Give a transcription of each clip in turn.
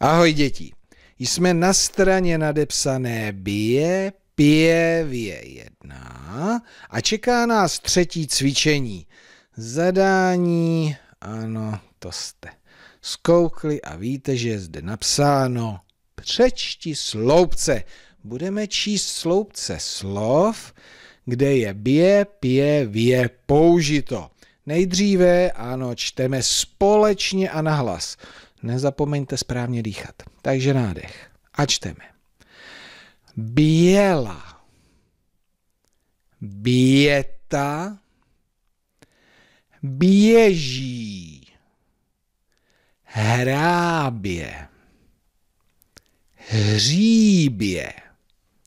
Ahoj děti, jsme na straně nadepsané bije, pije, vě jedna a čeká nás třetí cvičení. Zadání, ano, to jste zkoukli a víte, že je zde napsáno přečti sloupce. Budeme číst sloupce slov, kde je bě, pě, vě použito. Nejdříve, ano, čteme společně a nahlas. Nezapomeňte správně dýchat. Takže nádech. A čteme. Běla. Běta. Běží. Hrábě. Hříbě.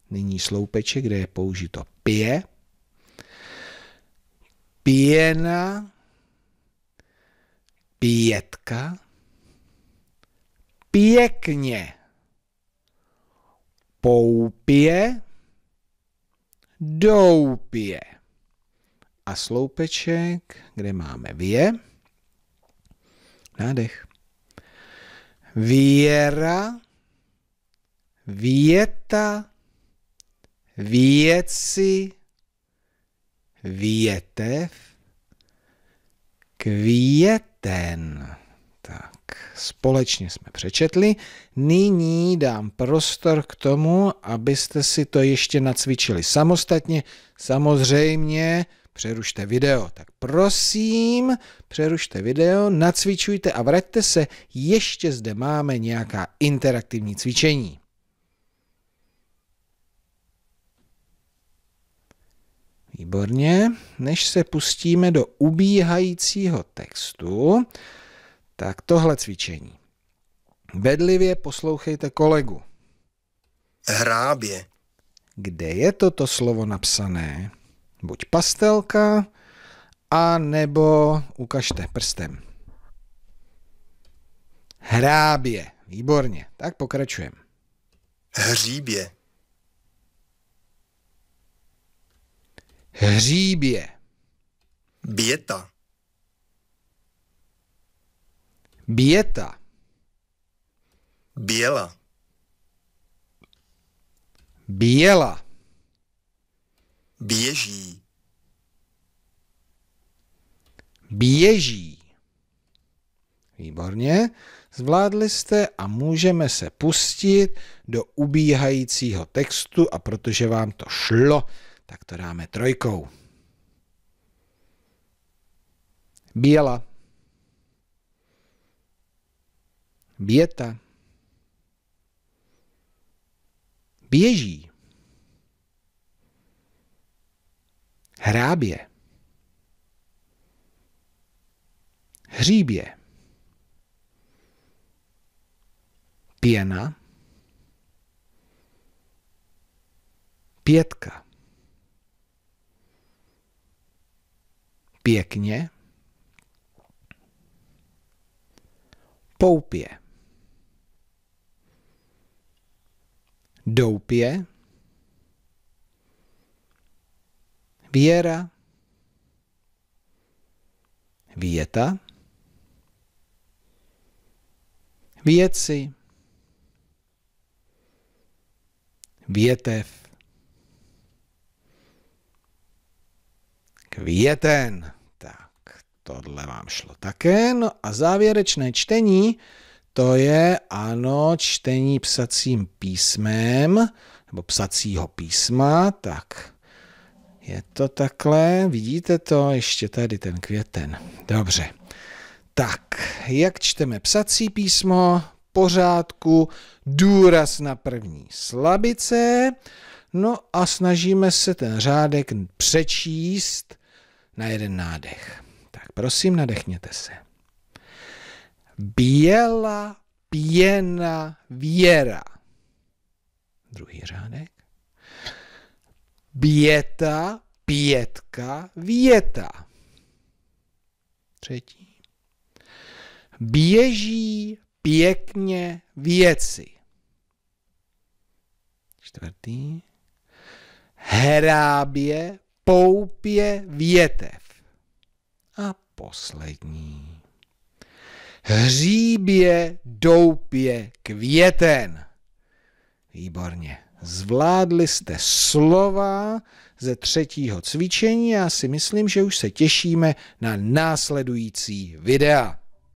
Nyní sloupeče, kde je použito pě. Pěna. Pětka pěkně, poupě, doupě. A sloupeček, kde máme vě, nádech. Věra, věta, věci, větev, květen společně jsme přečetli. Nyní dám prostor k tomu, abyste si to ještě nacvičili samostatně. Samozřejmě přerušte video. Tak prosím, přerušte video, nacvičujte a vraťte se, ještě zde máme nějaká interaktivní cvičení. Výborně, než se pustíme do ubíhajícího textu, tak tohle cvičení. Bedlivě poslouchejte kolegu. Hrábě. Kde je toto slovo napsané? Buď pastelka, a nebo ukažte prstem. Hrábě. Výborně. Tak pokračujeme. Hříbě. Hříbě. Běta. Bieta. Běla. Běla. Běží. Běží. Výborně. Zvládli jste a můžeme se pustit do ubíhajícího textu a protože vám to šlo, tak to dáme trojkou. Biela. Běta. Běží. Hrábě. Hříbě. Pěna. Pětka. Pěkně. Poupě. doupě, věra, věta, věci, větev, květen. Tak, tohle vám šlo také. No a závěrečné čtení to je, ano, čtení psacím písmem, nebo psacího písma, tak je to takhle, vidíte to, ještě tady ten květen. Dobře. Tak, jak čteme psací písmo? Pořádku, důraz na první slabice, no a snažíme se ten řádek přečíst na jeden nádech. Tak prosím, nadechněte se. Běla pěna věra. Druhý řádek. Běta, pětka, věta. Třetí. Běží pěkně věci. Čtvrtý. Hrábě poupě větev. A poslední Hříbě doupě květen. Výborně. Zvládli jste slova ze třetího cvičení a si myslím, že už se těšíme na následující videa.